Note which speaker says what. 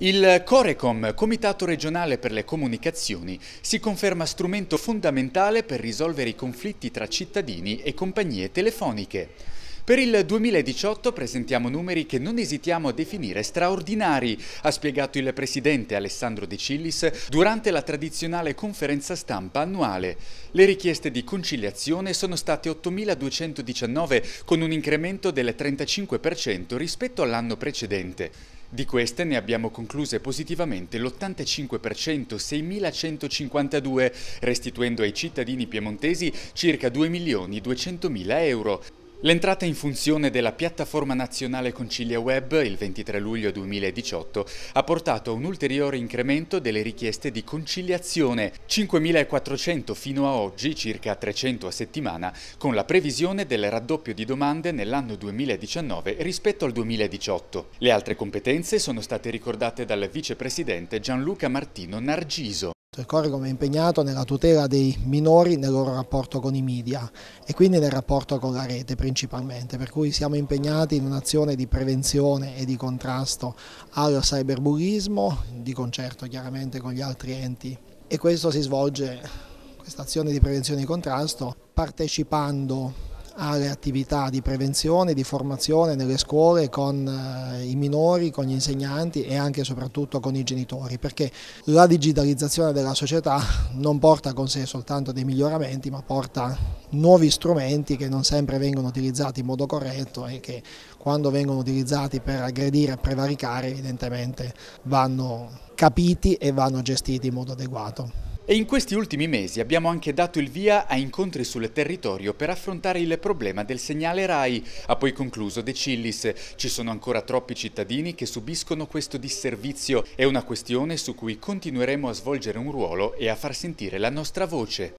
Speaker 1: Il Corecom, Comitato regionale per le comunicazioni, si conferma strumento fondamentale per risolvere i conflitti tra cittadini e compagnie telefoniche. Per il 2018 presentiamo numeri che non esitiamo a definire straordinari, ha spiegato il presidente Alessandro De Cillis durante la tradizionale conferenza stampa annuale. Le richieste di conciliazione sono state 8.219 con un incremento del 35% rispetto all'anno precedente. Di queste ne abbiamo concluse positivamente l'85%, 6.152, restituendo ai cittadini piemontesi circa 2.200.000 euro. L'entrata in funzione della piattaforma nazionale Concilia Web il 23 luglio 2018 ha portato a un ulteriore incremento delle richieste di conciliazione, 5.400 fino a oggi, circa 300 a settimana, con la previsione del raddoppio di domande nell'anno 2019 rispetto al 2018. Le altre competenze sono state ricordate dal vicepresidente Gianluca Martino Nargiso.
Speaker 2: Esatto, il Corecom è impegnato nella tutela dei minori nel loro rapporto con i media e quindi nel rapporto con la rete principalmente, per cui siamo impegnati in un'azione di prevenzione e di contrasto al cyberbullismo, di concerto chiaramente con gli altri enti e questo si svolge, questa azione di prevenzione e di contrasto, partecipando alle attività di prevenzione, di formazione nelle scuole con eh, i minori, con gli insegnanti e anche e soprattutto con i genitori, perché la digitalizzazione della società non porta con sé soltanto dei miglioramenti, ma porta nuovi strumenti che non sempre vengono utilizzati in modo corretto e che quando vengono utilizzati per aggredire e prevaricare evidentemente vanno capiti e vanno gestiti in modo adeguato.
Speaker 1: E in questi ultimi mesi abbiamo anche dato il via a incontri sul territorio per affrontare il problema del segnale RAI. Ha poi concluso De Cillis. Ci sono ancora troppi cittadini che subiscono questo disservizio. È una questione su cui continueremo a svolgere un ruolo e a far sentire la nostra voce.